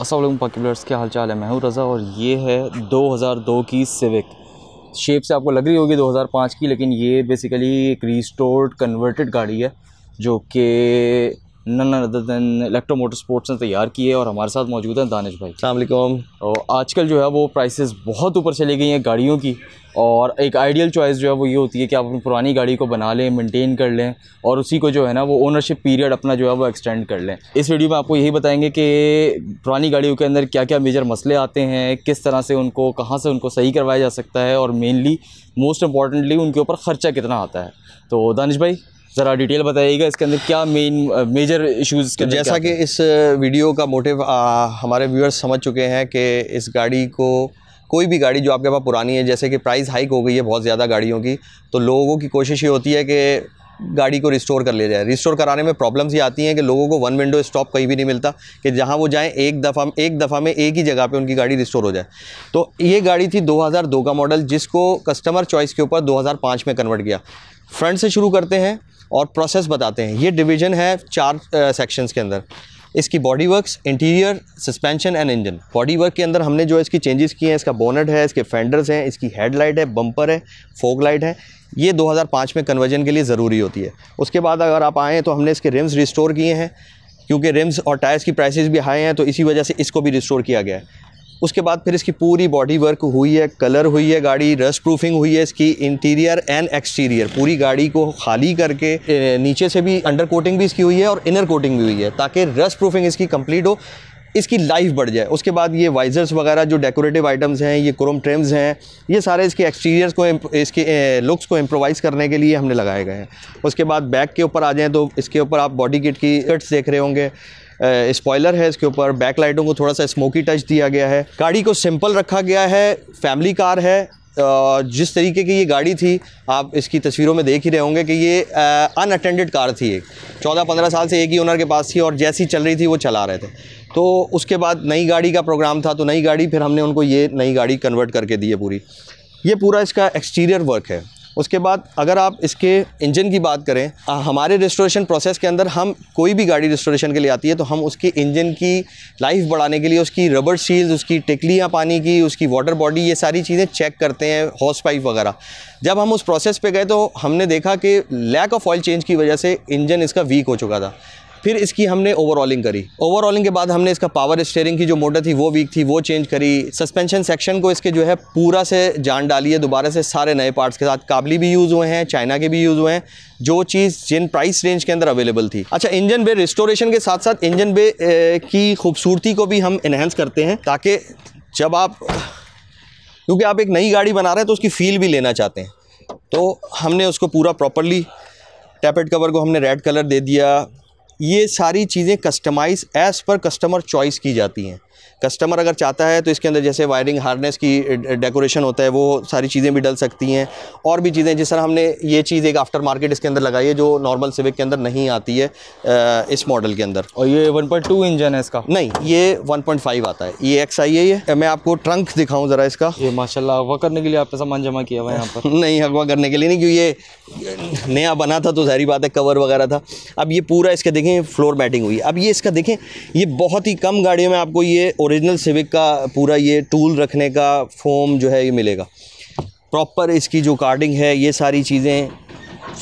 असलम पॉपुलर्स क्या चाल है मैं हूँ रज़ा और ये है 2002 की सिविक शेप से आपको लग रही होगी 2005 की लेकिन ये बेसिकली एक रिस्टोर्ड कन्वर्टेड गाड़ी है जो कि none other than electro motor sports ने तैयार की है और हमारे साथ मौजूद हैं दानिश भाई सलामकुम और आजकल जो है वो प्राइसेस बहुत ऊपर चली गई हैं गाड़ियों की और एक आइडियल चॉइस जो है वो ये होती है कि आप अपनी पुरानी गाड़ी को बना लें मेंटेन कर लें और उसी को जो है ना वो ओनरशिप पीरियड अपना जो है वो एक्सटेंड कर लें इस वीडियो में आपको यही बताएंगे कि पुरानी गाड़ियों के अंदर क्या क्या मेजर मसले आते हैं किस तरह से उनको कहाँ से उनको सही करवाया जा सकता है और मेनली मोस्ट इंपॉर्टेंटली उनके ऊपर ख़र्चा कितना आता है तो दानिश भाई ज़रा डिटेल बताइएगा इसके अंदर क्या मेन मेजर इश्यूज़ के तो जैसा कि इस वीडियो uh, का मोटिव uh, हमारे व्यूअर्स समझ चुके हैं कि इस गाड़ी को कोई भी गाड़ी जो आपके पास पुरानी है जैसे कि प्राइस हाइक हो गई है बहुत ज़्यादा गाड़ियों की तो लोगों की कोशिश ये होती है कि गाड़ी को रिस्टोर कर लिया जाए रिस्टोर कराने में प्रॉब्लम्स ये आती हैं कि लोगों को वन विंडो स्टॉप कहीं भी नहीं मिलता कि जहां वो जाएं एक दफ़ा एक दफ़ा में एक ही जगह पे उनकी गाड़ी रिस्टोर हो जाए तो ये गाड़ी थी 2002 का मॉडल जिसको कस्टमर चॉइस के ऊपर 2005 में कन्वर्ट किया फ्रंट से शुरू करते हैं और प्रोसेस बताते हैं ये डिवीजन है चार सेक्शंस के अंदर इसकी body works interior suspension and engine body work के अंदर हमने जो इसकी चेंजेस किए हैं इसका बोनट है इसके फेंडर्स हैं इसकी हेडलाइट है बम्पर है फोक लाइट है ये 2005 में कन्वर्जन के लिए ज़रूरी होती है उसके बाद अगर आप आएँ तो हमने इसके रिम्स रिस्टोर किए हैं क्योंकि रिम्स और टायर्स की प्राइसेस भी हाई हैं तो इसी वजह से इसको भी रिस्टोर किया गया है उसके बाद फिर इसकी पूरी बॉडी वर्क हुई है कलर हुई है गाड़ी रस्ट प्रूफिंग हुई है इसकी इंटीरियर एंड एक्सटीरियर पूरी गाड़ी को खाली करके नीचे से भी अंडर कोटिंग भी इसकी हुई है और इनर कोटिंग भी हुई है ताकि रस्ट प्रूफिंग इसकी कंप्लीट हो इसकी लाइफ बढ़ जाए उसके बाद ये वाइजर्स वगैरह जो डेकोरेटिव आइटम्स हैं ये क्रोम ट्रेम्स हैं ये सारे इसके एक्सटीरियर्स को इसके लुक्स को इम्प्रोवाइज़ करने के लिए हमने लगाए गए हैं उसके बाद बैक के ऊपर आ जाएँ तो इसके ऊपर आप बॉडी किट की कट्स देख रहे होंगे स्पॉयलर है इसके ऊपर बैक लाइटों को थोड़ा सा स्मोकी टच दिया गया है गाड़ी को सिंपल रखा गया है फैमिली कार है जिस तरीके की ये गाड़ी थी आप इसकी तस्वीरों में देख ही रहे होंगे कि ये अनअटेंडेड कार थी एक चौदह पंद्रह साल से एक ही ओनर के पास थी और जैसी चल रही थी वो चला रहे थे तो उसके बाद नई गाड़ी का प्रोग्राम था तो नई गाड़ी फिर हमने उनको ये नई गाड़ी कन्वर्ट करके दी है पूरी ये पूरा इसका एक्सटीरियर वर्क है उसके बाद अगर आप इसके इंजन की बात करें हमारे रिस्टोरेशन प्रोसेस के अंदर हम कोई भी गाड़ी रिस्टोरेशन के लिए आती है तो हम उसके इंजन की लाइफ बढ़ाने के लिए उसकी रबर सील्स उसकी टिकलियाँ पानी की उसकी वाटर बॉडी ये सारी चीज़ें चेक करते हैं हॉर्स पाइप वगैरह जब हम उस प्रोसेस पे गए तो हमने देखा कि लैक ऑफ ऑयल चेंज की वजह से इंजन इसका वीक हो चुका था फिर इसकी हमने ओवरऑलिंग करी ओवरऑलिंग के बाद हमने इसका पावर स्टेयरिंग की जो मोटर थी वो वीक थी वो चेंज करी सस्पेंशन सेक्शन को इसके जो है पूरा से जान डाली है दोबारा से सारे नए पार्ट्स के साथ काबली भी यूज़ हुए हैं चाइना के भी यूज़ हुए हैं जो चीज़ जिन प्राइस रेंज के अंदर अवेलेबल थी अच्छा इंजन बे रिस्टोरेशन के साथ साथ इंजन बे की खूबसूरती को भी हम इन्हेंस करते हैं ताकि जब आप क्योंकि आप एक नई गाड़ी बना रहे हैं तो उसकी फील भी लेना चाहते हैं तो हमने उसको पूरा प्रॉपरली टैपेट कवर को हमने रेड कलर दे दिया ये सारी चीज़ें customize as per customer choice की जाती हैं कस्टमर अगर चाहता है तो इसके अंदर जैसे वायरिंग हार्नेस की डेकोरेशन होता है वो सारी चीज़ें भी डल सकती हैं और भी चीज़ें जिस तरह हमने ये चीज़ एक आफ्टर मार्केट इसके अंदर लगाई है जो नॉर्मल सिविक के अंदर नहीं आती है इस मॉडल के अंदर और ये वन इंजन है इसका नहीं ये वन आता है ये एक्स आई है ये मैं आपको ट्रंक दिखाऊँ ज़रा इसका ये माशा अगवा करने के लिए आपने सामान जमा किया हुआ है यहाँ पर नहीं अगवा करने के लिए नहीं क्योंकि ये नया बना था तो जहरी बात है कवर वगैरह था अब ये पूरा इसका देखें फ्लोर मैटिंग हुई अब ये इसका देखें ये बहुत ही कम गाड़ियों में आपको ये ओरिजिनल सिविक का पूरा ये टूल रखने का फोम जो है ये मिलेगा प्रॉपर इसकी जो कार्डिंग है ये सारी चीज़ें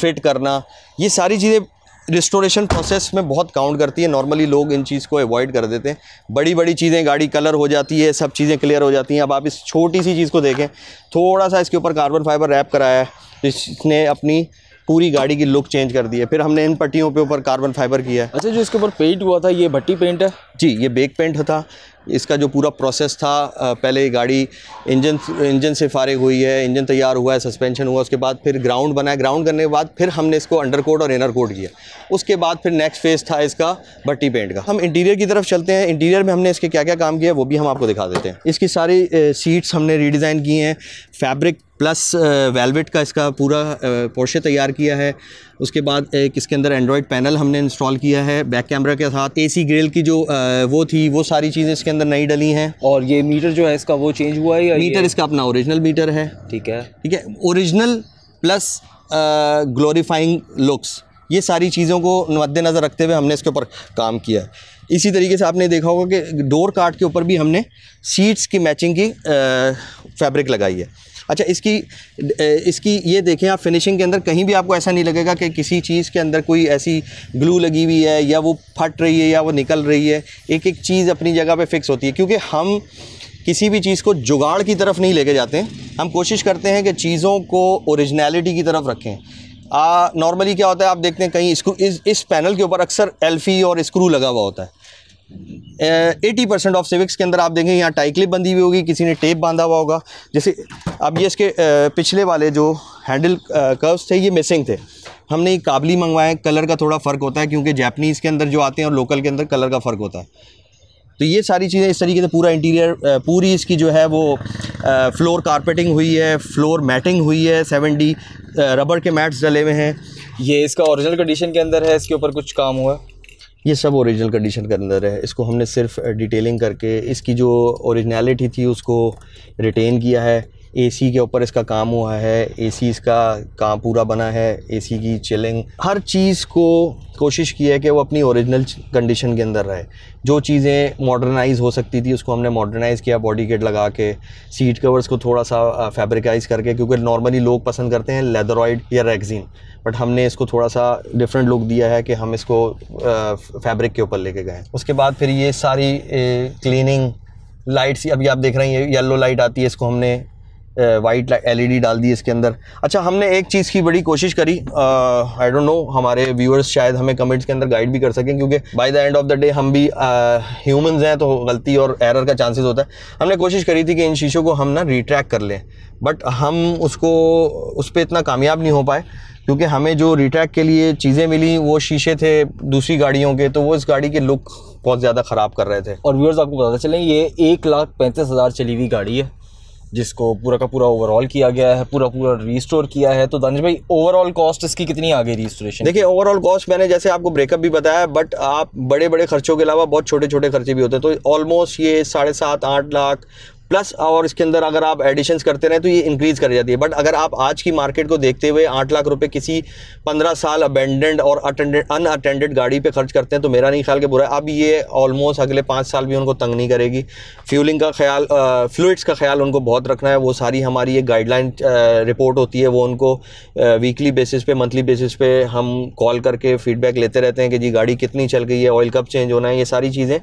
फिट करना ये सारी चीज़ें रिस्टोरेशन प्रोसेस में बहुत काउंट करती है नॉर्मली लोग इन चीज़ को अवॉइड कर देते हैं बड़ी बड़ी चीज़ें गाड़ी कलर हो जाती है सब चीज़ें क्लियर हो जाती हैं अब आप इस छोटी सी चीज़ को देखें थोड़ा सा इसके ऊपर कार्बन फाइबर रैप कराया है इसने अपनी पूरी गाड़ी की लुक चेंज कर दी है फिर हमने इन पट्टियों पे ऊपर कार्बन फाइबर किया है अच्छा जो इसके ऊपर पेंट हुआ था ये भट्टी पेंट है जी ये बेक पेंट था इसका जो पूरा प्रोसेस था पहले गाड़ी इंजन इंजन से फारिग हुई है इंजन तैयार हुआ है सस्पेंशन हुआ उसके बाद फिर ग्राउंड बनाया ग्राउंड करने के बाद फिर हमने इसको अंडर कोट और इनर कोट किया उसके बाद फिर नेक्स्ट फेज़ था इसका भट्टी पेंट का हम इंटीरियर की तरफ चलते हैं इंटीरियर में हमने इसके क्या क्या काम किया वो भी हम आपको दिखा देते हैं इसकी सारी सीट्स हमने रीडिज़ाइन की हैं फैब्रिक प्लस वेलवेट का इसका पूरा पोर्शे तैयार किया है उसके बाद एक इसके अंदर एंड्रॉयड पैनल हमने इंस्टॉल किया है बैक कैमरा के साथ एसी ग्रिल की जो वो थी वो सारी चीज़ें इसके अंदर नई डली हैं और ये मीटर जो है इसका वो चेंज हुआ है या मीटर इसका अपना ओरिजिनल मीटर है ठीक है ठीक है ओरिजिनल प्लस ग्लोरीफाइंग लुक्स ये सारी चीज़ों को मद्देनज़र रखते हुए हमने इसके ऊपर काम किया है इसी तरीके से आपने देखा होगा कि डोर कार्ड के ऊपर भी हमने सीट्स की मैचिंग की फैब्रिक लगाई है अच्छा इसकी इसकी ये देखें आप फिनिशिंग के अंदर कहीं भी आपको ऐसा नहीं लगेगा कि किसी चीज़ के अंदर कोई ऐसी ग्लू लगी हुई है या वो फट रही है या वो निकल रही है एक एक चीज़ अपनी जगह पर फिक्स होती है क्योंकि हम किसी भी चीज़ को जुगाड़ की तरफ नहीं लेके जाते हैं हम कोशिश करते हैं कि चीज़ों को औरिजनैलिटी की तरफ रखें नॉर्मली क्या होता है आप देखते हैं कहीं इस इस पैनल के ऊपर अक्सर एल्फी और स्क्रू लगा हुआ होता है एटी परसेंट ऑफ सिविक्स के अंदर आप देखेंगे यहाँ टाई बंधी हुई होगी किसी ने टेप बांधा हुआ होगा जैसे अब ये इसके uh, पिछले वाले जो हैंडल कर्व्स uh, थे ये मिसिंग थे हमने काबली मंगवाए कलर का थोड़ा फ़र्क होता है क्योंकि जैपनीज़ के अंदर जो आते हैं और लोकल के अंदर कलर का फ़र्क होता है तो ये सारी चीज़ें इस तरीके से पूरा इंटीरियर uh, पूरी इसकी जो है वो फ्लोर कारपेटिंग हुई है फ्लोर मैटिंग हुई है सेवन डी रबर के मैट्स डले हुए हैं ये इसका ओरिजिनल कंडीशन के अंदर है इसके ऊपर कुछ काम हुआ है ये सब ओरिजिनल कंडीशन के अंदर है इसको हमने सिर्फ डिटेलिंग करके इसकी जो ओरिजिनलिटी थी उसको रिटेन किया है एसी के ऊपर इसका काम हुआ है एसी इसका काम पूरा बना है एसी की चिलिंग हर चीज़ को कोशिश की है कि वो अपनी ओरिजिनल कंडीशन के अंदर रहे जो चीज़ें मॉडर्नाइज हो सकती थी उसको हमने मॉडर्नाइज़ किया बॉडी किट लगा के सीट कवर्स को थोड़ा सा फैब्रिकाइज करके क्योंकि नॉर्मली लोग पसंद करते हैं लेदरॉइड या रैगजीन बट हमने इसको थोड़ा सा डिफरेंट लुक दिया है कि हम इसको फैब्रिक के ऊपर लेके गए उसके बाद फिर ये सारी क्लीनिंग लाइट्स अभी आप देख रहे हैं ये येलो लाइट आती है इसको हमने वाइट एलईडी e डाल दी इसके अंदर अच्छा हमने एक चीज़ की बड़ी कोशिश करी आई डोंट नो हमारे व्यूअर्स शायद हमें कमेंट्स के अंदर गाइड भी कर सकें क्योंकि by the end of the day हम भी ह्यूमंस हैं तो गलती और एरर का चांसेस होता है हमने कोशिश करी थी कि इन शीशों को हम ना रिट्रैक कर लें बट हम उसको उस पर इतना कामयाब नहीं हो पाए क्योंकि हमें जो रिट्रैक के लिए चीज़ें मिली वो शीशे थे दूसरी गाड़ियों के तो वो इस गाड़ी के लुक बहुत ज़्यादा ख़राब कर रहे थे और व्यूअर्स आपको पता चलें ये एक लाख पैंतीस हज़ार चली हुई गाड़ी है जिसको पूरा का पूरा ओवरऑल किया गया है पूरा पूरा रीस्टोर किया है तो दानिश भाई ओवरऑल कॉस्ट इसकी कितनी आ गई रिस्टोरेशन देखिए ओवरऑल कॉस्ट मैंने जैसे आपको ब्रेकअप भी बताया बट आप बड़े बड़े खर्चों के अलावा बहुत छोटे छोटे खर्चे भी होते हैं तो ऑलमोस्ट ये साढ़े सात आठ लाख प्लस और इसके अंदर अगर आप एडिशंस करते रहें तो ये इंक्रीज़ कर जाती है बट अगर आप आज की मार्केट को देखते हुए आठ लाख रुपए किसी पंद्रह साल अबेंडेंड और अटेंडेड अनअटेंडेड गाड़ी पे खर्च करते हैं तो मेरा नहीं ख्याल के बुरा अब ये ऑलमोस्ट अगले पाँच साल भी उनको तंग नहीं करेगी फ्यूलिंग का ख्याल फ्लूड्स का ख्याल उनको बहुत रखना है वो सारी हमारी एक गाइडलाइन रिपोर्ट होती है वो उनको वीकली बेसिस पे मंथली बेसिस पे हम कॉल करके फीडबैक लेते रहते हैं कि जी गाड़ी कितनी चल गई है ऑयल कब चेंज होना है ये सारी चीज़ें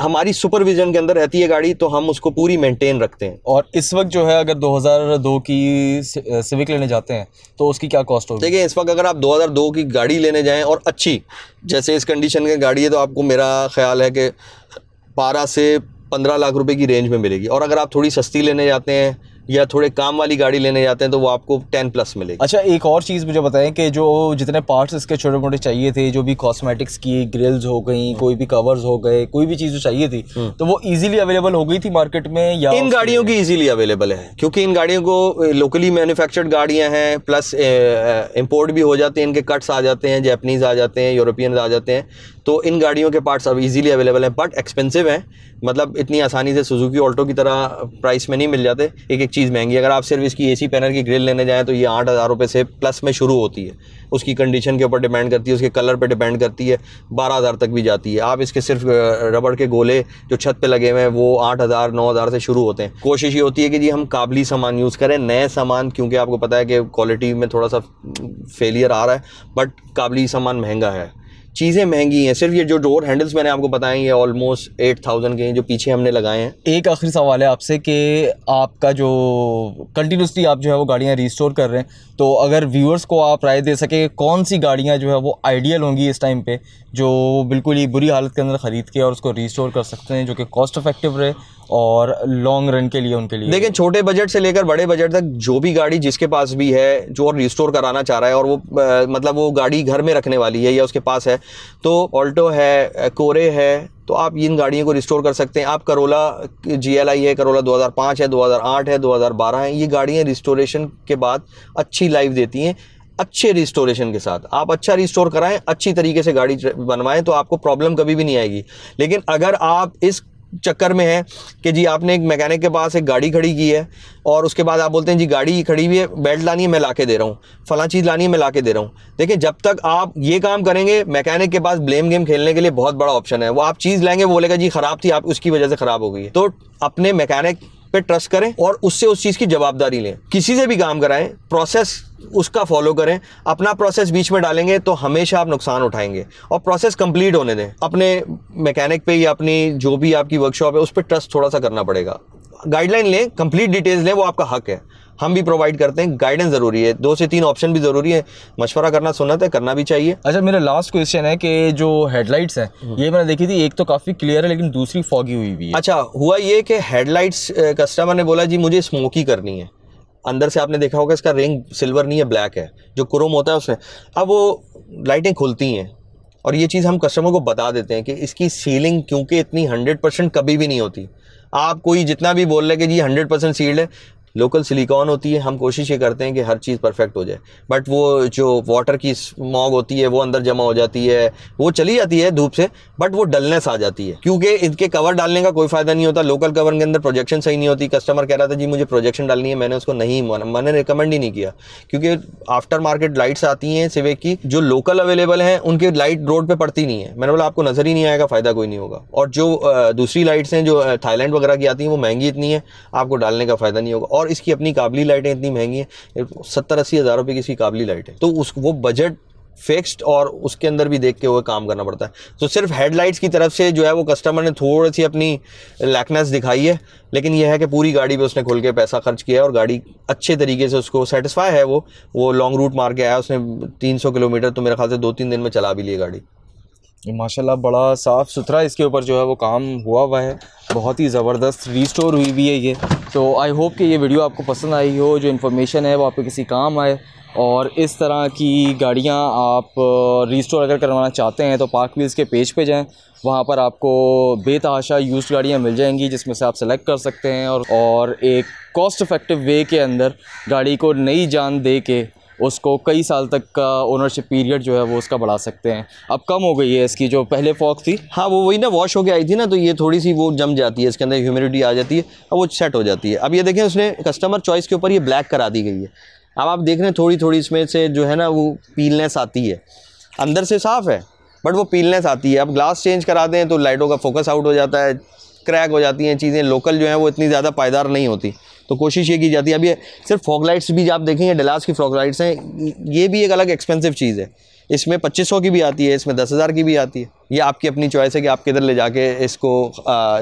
हमारी सुपरविजन के अंदर रहती है गाड़ी तो हम उसको पूरी मेंटेन रखते हैं और इस वक्त जो है अगर 2002 की सिविक लेने जाते हैं तो उसकी क्या कॉस्ट होगी देखिए इस वक्त अगर आप 2002 की गाड़ी लेने जाएं और अच्छी जैसे इस कंडीशन की गाड़ी है तो आपको मेरा ख्याल है कि बारह से पंद्रह लाख रुपये की रेंज में मिलेगी और अगर आप थोड़ी सस्ती लेने जाते हैं या थोड़े काम वाली गाड़ी लेने जाते हैं तो वो आपको टेन प्लस मिलेगी अच्छा एक और चीज़ मुझे बताएं कि जो जितने पार्ट्स इसके छोटे मोटे चाहिए थे जो भी कॉस्मेटिक्स की ग्रिल्स हो गई हम्म। कोई भी कवर्स हो गए कोई भी चीज़ चाहिए थी हम्म। तो वो इजीली अवेलेबल हो गई थी मार्केट में या इन गाड़ियों की इजीली अवेलेबल है क्योंकि इन गाड़ियों को लोकली मैन्युफैक्चर्ड गाड़ियाँ हैं प्लस इम्पोर्ट भी हो जाते हैं इनके कट्स आ जाते हैं जैपनीज़ आ जाते हैं यूरोपियन आ जाते हैं तो इन गाड़ियों के पार्ट्स अब इजीली अवेलेबल हैं बट एक्सपेंसिव हैं मतलब इतनी आसानी से सुजुकी ऑल्टो की तरह प्राइस में नहीं मिल जाते एक एक चीज़ महंगी अगर आप सिर्फ इसकी एसी पैनल की ग्रिल लेने जाएँ तो ये आठ हज़ार रुपये से प्लस में शुरू होती है उसकी कंडीशन के ऊपर डिपेंड करती है उसके कलर पर डिपेंड करती है बारह हज़ार तक भी जाती है आप इसके सिर्फ रबड़ के गोले जो छत पर लगे हुए हैं वो आठ हज़ार नौ हज़ार से शुरू होते हैं कोशिश ये होती है कि जी हम काबली सामान यूज़ करें नए सामान क्योंकि आपको पता है कि क्वालिटी में थोड़ा सा फेलियर आ रहा है बट काबली सामान महंगा है चीज़ें महंगी हैं सिर्फ ये जो डोर हैंडल्स मैंने आपको बताए ये ऑलमोस्ट एट थाउजेंड के हैं जो पीछे हमने लगाए हैं एक आखिरी सवाल है आपसे कि आपका जो कंटिन्यूसली आप जो है वो गाड़ियाँ रिस्टोर कर रहे हैं तो अगर व्यूअर्स को आप राय दे सके कौन सी गाड़ियाँ जो है वो आइडियल होंगी इस टाइम पर जो बिल्कुल ही बुरी हालत के अंदर ख़रीद के और उसको रिस्टोर कर सकते हैं जो कि कॉस्ट इफेक्टिव रहे और लॉन्ग रन के लिए उनके लिए देखिए छोटे बजट से लेकर बड़े बजट तक जो भी गाड़ी जिसके पास भी है जो और रिस्टोर कराना चाह रहा है और वो आ, मतलब वो गाड़ी घर में रखने वाली है या उसके पास है तो ऑल्टो है कोरे है तो आप इन गाड़ियों को रिस्टोर कर सकते हैं आप करोला जी एल आई है करोला 2005 है 2008 है 2012 है ये गाड़ियाँ रिस्टोरेशन के बाद अच्छी लाइफ देती हैं अच्छे रिस्टोरेशन के साथ आप अच्छा रिस्टोर कराएं अच्छी तरीके से गाड़ी बनवाएं तो आपको प्रॉब्लम कभी भी नहीं आएगी लेकिन अगर आप इस चक्कर में है कि जी आपने एक मैकेनिक के पास एक गाड़ी खड़ी की है और उसके बाद आप बोलते हैं जी गाड़ी खड़ी हुई है बेल्ट लानी है मैं ला के दे रहा हूँ फला चीज़ लानी है मैं ला के दे रहा हूँ देखिए जब तक आप ये काम करेंगे मैकेनिक के पास ब्लेम गेम खेलने के लिए बहुत बड़ा ऑप्शन है वो आप चीज़ लेंगे वो बोलेगा जी ख़राब थी आप उसकी वजह से ख़राब हो गई तो अपने मैकेनिक पे ट्रस्ट करें और उससे उस चीज़ की जवाबदारी लें किसी से भी काम कराएं प्रोसेस उसका फॉलो करें अपना प्रोसेस बीच में डालेंगे तो हमेशा आप नुकसान उठाएंगे और प्रोसेस कंप्लीट होने दें अपने मैकेनिक पे या अपनी जो भी आपकी वर्कशॉप है उस पर ट्रस्ट थोड़ा सा करना पड़ेगा गाइडलाइन लें कंप्लीट डिटेल्स लें वो आपका हक है हम भी प्रोवाइड करते हैं गाइडेंस जरूरी है दो से तीन ऑप्शन भी जरूरी है मशवरा करना सुनत है करना भी चाहिए अच्छा मेरा लास्ट क्वेश्चन है कि जो हेडलाइट्स हैं हम्म। ये मैंने देखी थी एक तो काफ़ी क्लियर है लेकिन दूसरी फॉगी हुई भी है अच्छा हुआ ये कि हेडलाइट्स कस्टमर ने बोला जी मुझे स्मोकी करनी है अंदर से आपने देखा होगा इसका रिंग सिल्वर नहीं है ब्लैक है जो क्रोम होता है उसमें अब वो लाइटें खुलती हैं और ये चीज़ हम कस्टमर को बता देते हैं कि इसकी सीलिंग क्योंकि इतनी हंड्रेड परसेंट कभी भी नहीं होती आप कोई जितना भी बोल रहे कि जी हंड्रेड परसेंट सील्ड है लोकल सिलिकॉन होती है हम कोशिश ये करते हैं कि हर चीज़ परफेक्ट हो जाए बट वो जो वाटर की स्मॉग होती है वो अंदर जमा हो जाती है वो चली जाती है धूप से बट वो डलनेस आ जाती है क्योंकि इनके कवर डालने का कोई फ़ायदा नहीं होता लोकल कवर के अंदर प्रोजेक्शन सही नहीं होती कस्टमर कह रहा था जी मुझे प्रोजेक्शन डालनी है मैंने उसको नहीं माना मैंने रिकमेंड ही नहीं किया क्योंकि आफ्टर मार्केट लाइट्स आती हैं सिवेक की जो लोकल अवेलेबल हैं उनकी लाइट रोड पर पड़ती नहीं है मैंने बोला आपको नज़र ही नहीं आएगा फ़ायदा कोई नहीं होगा और जो दूसरी लाइट्स हैं जो थाईलैंड वगैरह की आती हैं वो महंगी इतनी है आपको डालने का फ़ायदा नहीं होगा और और इसकी अपनी काबिली लाइटें इतनी महंगी हैं सत्तर अस्सी हज़ार रुपये की इसकी काबिली लाइट है तो उस वो बजट फिक्स्ड और उसके अंदर भी देख के हुए काम करना पड़ता है तो सिर्फ हेडलाइट्स की तरफ से जो है वो कस्टमर ने थोड़ी सी अपनी लैकनेस दिखाई है लेकिन यह है कि पूरी गाड़ी पे उसने खोल के पैसा खर्च किया है और गाड़ी अच्छे तरीके से उसको सेटिस्फाई है वो वो लॉन्ग रूट मार के आया उसने 300 किलोमीटर तो मेरे ख्याल से दो तीन दिन में चला भी लिए गाड़ी माशाल्लाह बड़ा साफ़ सुथरा इसके ऊपर जो है वो काम हुआ हुआ है बहुत ही ज़बरदस्त रीस्टोर हुई हुई है ये तो आई होप कि ये वीडियो आपको पसंद आई हो जो इन्फॉर्मेशन है वो आपको किसी काम आए और इस तरह की गाड़ियाँ आप रीस्टोर अगर करवाना चाहते हैं तो पार्क व्हील्स के पेज पे जाएं वहाँ पर आपको बेतहाशा यूज़ गाड़ियाँ मिल जाएंगी जिसमें से आप सेलेक्ट कर सकते हैं और और एक कॉस्ट इफ़ेक्टिव वे के अंदर गाड़ी को नई जान दे के उसको कई साल तक का ओनरशिप पीरियड जो है वो उसका बढ़ा सकते हैं अब कम हो गई है इसकी जो पहले फॉक थी हाँ वो वही ना वॉश होकर आई थी ना तो ये थोड़ी सी वो जम जाती है इसके अंदर ह्यूमिडिटी आ जाती है और वो सेट हो जाती है अब ये देखें उसने कस्टमर चॉइस के ऊपर ये ब्लैक करा दी गई है अब आप देख रहे हैं थोड़ी थोड़ी इसमें से जो है ना वो पीलनेस आती है अंदर से साफ़ है बट वो पीलनेस आती है अब ग्लास चेंज करा दें तो लाइटों का फोकस आउट हो जाता है क्रैक हो जाती हैं चीज़ें लोकल जो हैं वो इतनी ज़्यादा पायदार नहीं होती तो कोशिश ये की जाती है अभी सिर्फ फॉक लाइट्स भी आप देखेंगे डलास की लाइट्स हैं ये भी एक अलग एक्सपेंसिव चीज़ है इसमें पच्चीस सौ की भी आती है इसमें दस हज़ार की भी आती है ये आपकी अपनी चॉइस है कि आप किधर ले जाके इसको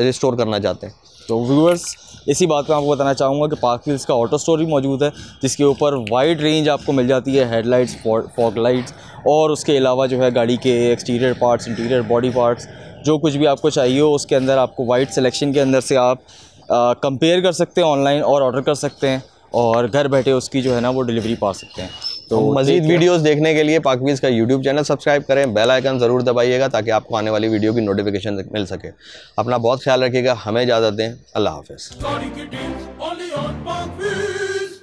रिस्टोर करना चाहते हैं तो व्यूअर्स इसी बात का आपको बताना चाहूँगा कि पार्क का ऑटो स्टोर भी मौजूद है जिसके ऊपर वाइड रेंज आपको मिल जाती है हेडलाइट्स फॉग लाइट्स और उसके अलावा जो है गाड़ी के exterior parts interior body parts जो कुछ भी आपको चाहिए हो उसके अंदर आपको वाइट सिलेक्शन के अंदर से आप कंपेयर कर सकते हैं ऑनलाइन और ऑर्डर कर सकते हैं और घर बैठे उसकी जो है ना वो डिलीवरी पा सकते हैं तो, तो मजीद वीडियोस देखने के लिए पाकवीज़ का यूट्यूब चैनल सब्सक्राइब करें बेल आइकन ज़रूर दबाइएगा ताकि आपको आने वाली वीडियो की नोटिफिकेशन मिल सके अपना बहुत ख्याल रखिएगा हमें इजाज़त दें अल्लाह हाफ